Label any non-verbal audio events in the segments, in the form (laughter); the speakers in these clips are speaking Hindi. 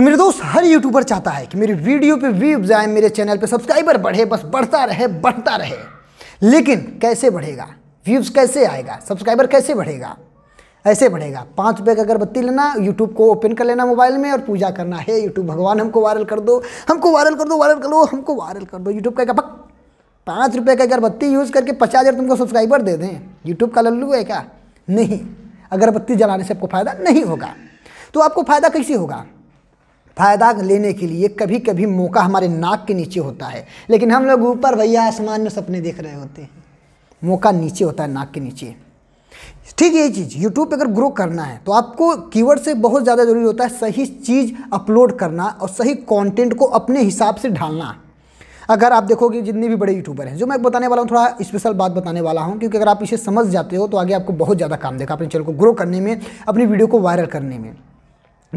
तो मेरे दोस्त हर यूट्यूबर चाहता है कि मेरी वीडियो पे व्यूज आए मेरे चैनल पे सब्सक्राइबर बढ़े बस बढ़ता रहे बढ़ता रहे लेकिन कैसे बढ़ेगा व्यूज कैसे आएगा सब्सक्राइबर कैसे बढ़ेगा ऐसे बढ़ेगा पाँच रुपये का अगरबत्ती लेना यूट्यूब को ओपन कर लेना मोबाइल में और पूजा करना है यूट्यूब भगवान हमको वायरल कर दो हमको वायरल कर दो वायरल कर दो हमको वायरल कर दो यूट्यूब का पाँच रुपये का अगरबत्ती यूज़ करके पचास हज़ार तुमको सब्सक्राइबर दे दें यूट्यूब का लल्लू है क्या नहीं अगरबत्ती जलाने से आपको फ़ायदा नहीं होगा तो आपको फ़ायदा कैसे होगा फ़ायदा लेने के लिए कभी कभी मौका हमारे नाक के नीचे होता है लेकिन हम लोग ऊपर भैया आसमान में सपने देख रहे होते हैं मौका नीचे होता है नाक के नीचे ठीक है यही चीज़ यूट्यूब पे अगर ग्रो करना है तो आपको कीवर्ड से बहुत ज़्यादा ज़रूरी होता है सही चीज़ अपलोड करना और सही कंटेंट को अपने हिसाब से ढालना अगर आप देखोगे जितने भी बड़े यूट्यूबर हैं जो मैं बताने वाला हूँ थोड़ा स्पेशल बात बताने वाला हूँ क्योंकि अगर आप इसे समझ जाते हो तो आगे आपको बहुत ज़्यादा काम देगा अपने चैनल को ग्रो करने में अपनी वीडियो को वायरल करने में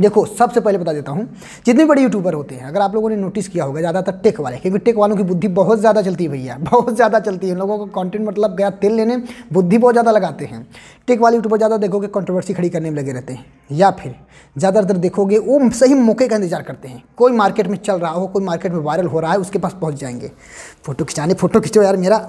देखो सबसे पहले बता देता हूँ जितने बड़े यूट्यूबर होते हैं अगर आप लोगों ने नोटिस किया होगा ज़्यादातर टेक वाले क्योंकि टेक वालों की बुद्धि बहुत ज़्यादा चलती है भैया (laughs) बहुत ज़्यादा चलती है लोगों को कंटेंट मतलब गया तेल लेने बुद्धि बहुत ज़्यादा लगाते हैं टेक वाले यूट्यूबर ज़्यादा देखोगे कॉन्ट्रोवर्सी खड़ी करने में लगे रहते हैं या फिर ज़्यादातर देखोगे वो सही मौके का इंतजार करते हैं कोई मार्केट में चल रहा हो कोई मार्केट में वायरल हो रहा है उसके पास पहुँच जाएंगे फ़ोटो खिंचाने फ़ोटो खिंचो यार मेरा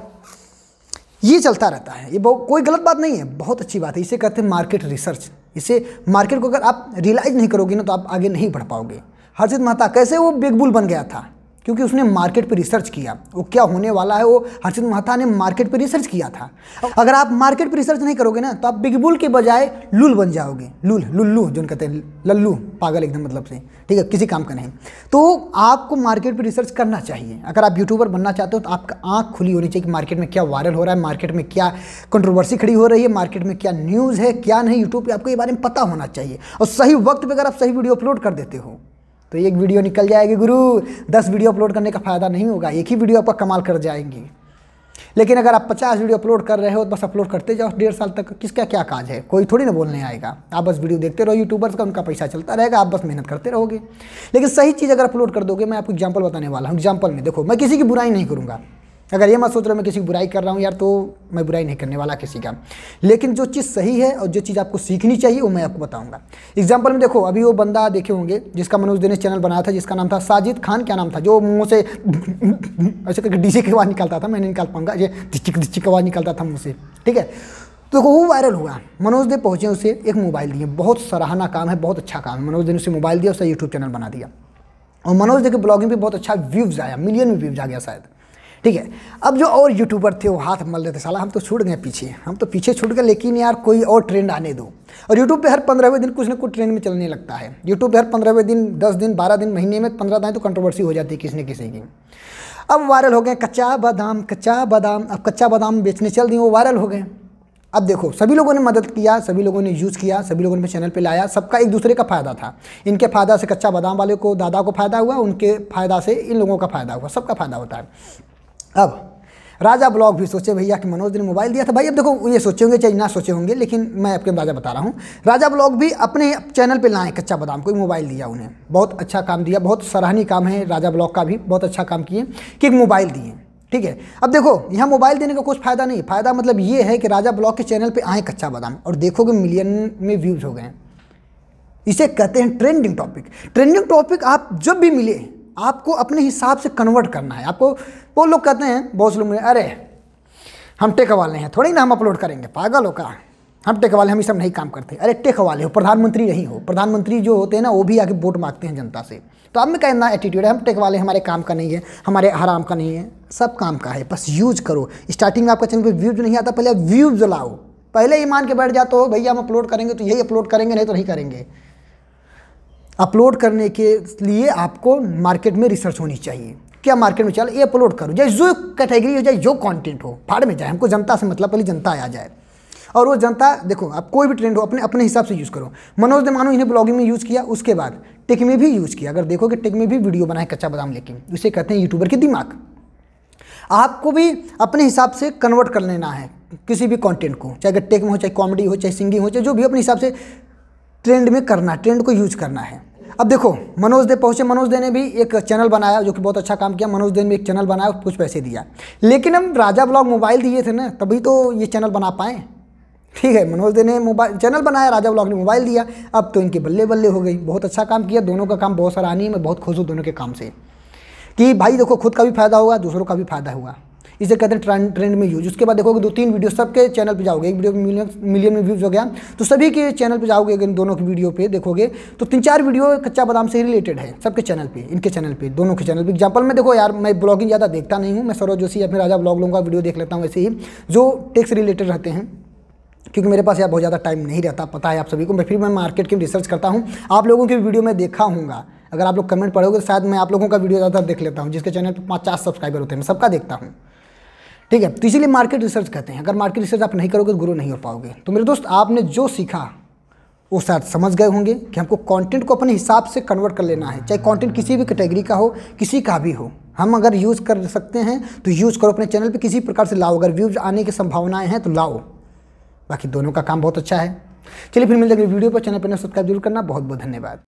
ये चलता रहता है ये कोई गलत बात नहीं है बहुत अच्छी बात है इसे कहते हैं मार्केट रिसर्च इसे मार्केट को अगर आप रियलाइज़ नहीं करोगे ना तो आप आगे नहीं बढ़ पाओगे हर्षित मेहता कैसे वो बिग बुल बन गया था क्योंकि उसने मार्केट पर रिसर्च किया वो क्या होने वाला है वो हर्षित महाता ने मार्केट पर रिसर्च किया था अगर आप मार्केट पर रिसर्च नहीं करोगे ना तो आप बिग बुल के बजाय लूल बन जाओगे लूल लुल्लू जो कहते हैं लल्लू पागल एकदम मतलब से ठीक है किसी काम का नहीं तो आपको मार्केट पर रिसर्च करना चाहिए अगर आप यूट्यूबर बनना चाहते हो तो आपका आँख खुली होनी चाहिए कि मार्केट में क्या वायरल हो रहा है मार्केट में क्या कंट्रोवर्सी खड़ी हो रही है मार्केट में क्या न्यूज़ है क्या नहीं यूट्यूब पर आपको ये बारे में पता होना चाहिए और सही वक्त पर अगर आप सही वीडियो अपलोड कर देते हो तो एक वीडियो निकल जाएगी गुरु दस वीडियो अपलोड करने का फ़ायदा नहीं होगा एक ही वीडियो आपका कमाल कर जाएंगी लेकिन अगर आप पचास वीडियो अपलोड कर रहे हो तो बस अपलोड करते जाओ डेढ़ साल तक किसका क्या काज है कोई थोड़ी ना बोलने आएगा आप बस वीडियो देखते रहो यूट्यूबर्स का उनका पैसा चलता रहेगा आप बस मेहनत करते रहोगे लेकिन सही चीज़ अगर अपलोड कर दोगे मैं आपको एग्जाम्पल बताने वाला हूँ एग्जाम्पल में देखो मैं किसी की बुराई नहीं करूँगा अगर ये मत सोच रहे मैं किसी की बुराई कर रहा हूँ यार तो मैं बुराई नहीं करने वाला किसी का लेकिन जो चीज़ सही है और जो चीज़ आपको सीखनी चाहिए वो मैं आपको बताऊँगा एग्जाम्पल में देखो अभी वो बंदा देखे होंगे जिसका मनोज दिनेश चैनल बनाया था जिसका नाम था साजिद खान क्या नाम था जो मुँह से (laughs) ऐसे करके डीजे की आवाज़ निकालता था मैं नहीं निकाल पाऊंगा ये धिचिक धिचिक आवाज़ निकालता था मुँह से ठीक है तो वो वायरल हुआ मनोज दे पहुँचे उसे एक मोबाइल दिए बहुत सराहना काम है बहुत अच्छा काम है मनोज दिन ने उसे मोबाइल दिया उसका यूट्यूब चैनल बना दिया और मनोज दे के ब्लॉगिंग पे बहुत अच्छा व्यूज़ आया मिलियन में व्यूज़ आ गया शायद ठीक है अब जो और यूट्यूबर थे वो हाथ मल रहे थे साला हम तो छूट गए पीछे हम तो पीछे छूट गए लेकिन यार कोई और ट्रेंड आने दो और यूट्यूब पे हर पंद्रहवें दिन कुछ ना कुछ ट्रेंड में चलने लगता है यूट्यूब पे हर पंद्रहवें दिन दस दिन बारह दिन महीने में पंद्रह दिन तो कंट्रोवर्सी हो जाती है किसी न किसी की अब वायरल हो गए कच्चा बादाम कच्चा बादाम अब कच्चा बादाम बेचने चल दिए वो वायरल हो गए अब देखो सभी लोगों ने मदद किया सभी लोगों ने यूज़ किया सभी लोगों ने चैनल पे लाया सबका एक दूसरे का फ़ायदा था इनके फ़ायदा से कच्चा बादाम वाले को दादा को फ़ायदा हुआ उनके फ़ायदा से इन लोगों का फ़ायदा हुआ सबका फ़ायदा होता है अब राजा ब्लॉग भी सोचे भैया कि मनोज ने मोबाइल दिया था भाई अब देखो ये सोचे होंगे चाहे ना सोचे होंगे लेकिन मैं आपके अंदाजा बता रहा हूँ राजा ब्लॉग भी अपने चैनल पे लाए कच्चा बादाम को मोबाइल दिया उन्हें बहुत अच्छा काम दिया बहुत सराहनीय काम है राजा ब्लॉग का भी बहुत अच्छा काम किए कि एक मोबाइल दिए ठीक है अब देखो यहाँ मोबाइल देने का कुछ फायदा नहीं फायदा मतलब ये है कि राजा ब्लॉग के चैनल पर आए कच्चा बादाम और देखोगे मिलियन में व्यूज़ हो गए इसे कहते हैं ट्रेंडिंग टॉपिक ट्रेंडिंग टॉपिक आप जब भी मिले आपको अपने हिसाब से कन्वर्ट करना है आपको वो लोग कहते हैं बहुत से लोग अरे हम टेक वाले हैं थोड़ी ना हम अपलोड करेंगे पागल हो का हम टेक वाले हम ये सब नहीं काम करते अरे टेक वाले हो प्रधानमंत्री नहीं हो प्रधानमंत्री जो होते हैं ना वो भी आगे वोट मांगते हैं जनता से तो आप में कहना एटीट्यूड है हम टेक वाले हमारे काम का नहीं है हमारे हराम का नहीं है सब काम का है बस यूज करो स्टार्टिंग में आपका चैनल पर व्यूज नहीं आता पहले आप व्यूज लाओ पहले ही मान के बैठ जाते हो भैया हम अपलोड करेंगे तो यही अपलोड करेंगे नहीं तो नहीं करेंगे अपलोड करने के लिए आपको मार्केट में रिसर्च होनी चाहिए क्या मार्केट में चल ये अपलोड करो चाहे जो कैटेगरी हो चाहे जो कंटेंट हो फाड़ में जाए हमको जनता से मतलब पहले जनता आ जाए और वो जनता देखो आप कोई भी ट्रेंड हो अपने अपने हिसाब से यूज़ करो मनोज मानो इन्हें ब्लॉगिंग में यूज़ किया उसके बाद टेक में भी यूज़ किया अगर देखो कि टेक में भी वीडियो बनाए कच्चा बादाम लेके उसे कहते हैं यूट्यूबर के दिमाग आपको भी अपने हिसाब से कन्वर्ट कर लेना है किसी भी कंटेंट को चाहे अगर टेक में हो चाहे कॉमेडी हो चाहे सिंगिंग हो चाहे जो भी अपने हिसाब से ट्रेंड में करना ट्रेंड को यूज करना है अब देखो मनोज दे पहुंचे मनोज दे ने भी एक चैनल बनाया जो कि बहुत अच्छा काम किया मनोज दे ने भी एक चैनल बनाया कुछ पैसे दिया लेकिन हम राजा ब्लॉग मोबाइल दिए थे ना तभी तो ये चैनल बना पाए ठीक है मनोज दे ने मोबाइल चैनल बनाया राजा ब्लॉग ने मोबाइल दिया अब तो इनकी बल्ले बल्ले हो गई बहुत अच्छा काम किया दोनों का काम बहुत सराहनीय मैं बहुत खुश हूँ दोनों के काम से कि भाई देखो खुद का भी फायदा हुआ दूसरों का भी फायदा हुआ इसे कहते हैं ट्रेंड ट्रेंड में यूज उसके बाद देखोगे दो तीन वीडियो सबके चैनल पर जाओगे एक वीडियो मिलियन मिलियन में व्यूज़ हो गया तो सभी के चैनल पर जाओगे अगर दोनों की वीडियो पर देखोगे तो तीन चार वीडियो कच्चा बादाम से रिलेटेड है सबके चैनल पर इनके चैनल पर दोनों के चैनल पर एग्जाम्पल में देखो यार मैं ब्लॉगिंग ज़्यादा देखता नहीं हूँ मैं सरोज जोशी या फिर राजा ब्लॉग लोगों का वीडियो देख लेता हूँ ऐसे ही जो टेक्स रिलेटेड रहते हैं क्योंकि मेरे पास यार बहुत ज़्यादा टाइम नहीं रहता पता है आप सभी को मैं फिर मैं मार्केट की रिसर्च करता हूँ आप लोगों की वीडियो में देखा हूँगा अगर आप लोग कमेंट पढ़ोगे तो शायद मैं आप लोगों का वीडियो ज़्यादा देख लेता हूँ जिसके चैनल पर पचास सब्सक्राइबर होते हैं मैं सबका देखता हूँ ठीक है तो इसीलिए मार्केट रिसर्च कहते हैं अगर मार्केट रिसर्च आप नहीं करोगे तो ग्रो नहीं हो पाओगे तो मेरे दोस्त आपने जो सीखा वो शायद समझ गए होंगे कि हमको कंटेंट को अपने हिसाब से कन्वर्ट कर लेना है चाहे कंटेंट किसी भी कैटेगरी का हो किसी का भी हो हम अगर यूज़ कर सकते हैं तो यूज़ करो अपने चैनल पर किसी प्रकार से लाओ अगर व्यूज आने की संभावनाएँ हैं तो लाओ बाकी दोनों का काम बहुत अच्छा है चलिए फिर मिलते हैं वीडियो पर चैनल पर सब्सक्राइब जरूर करना बहुत बहुत धन्यवाद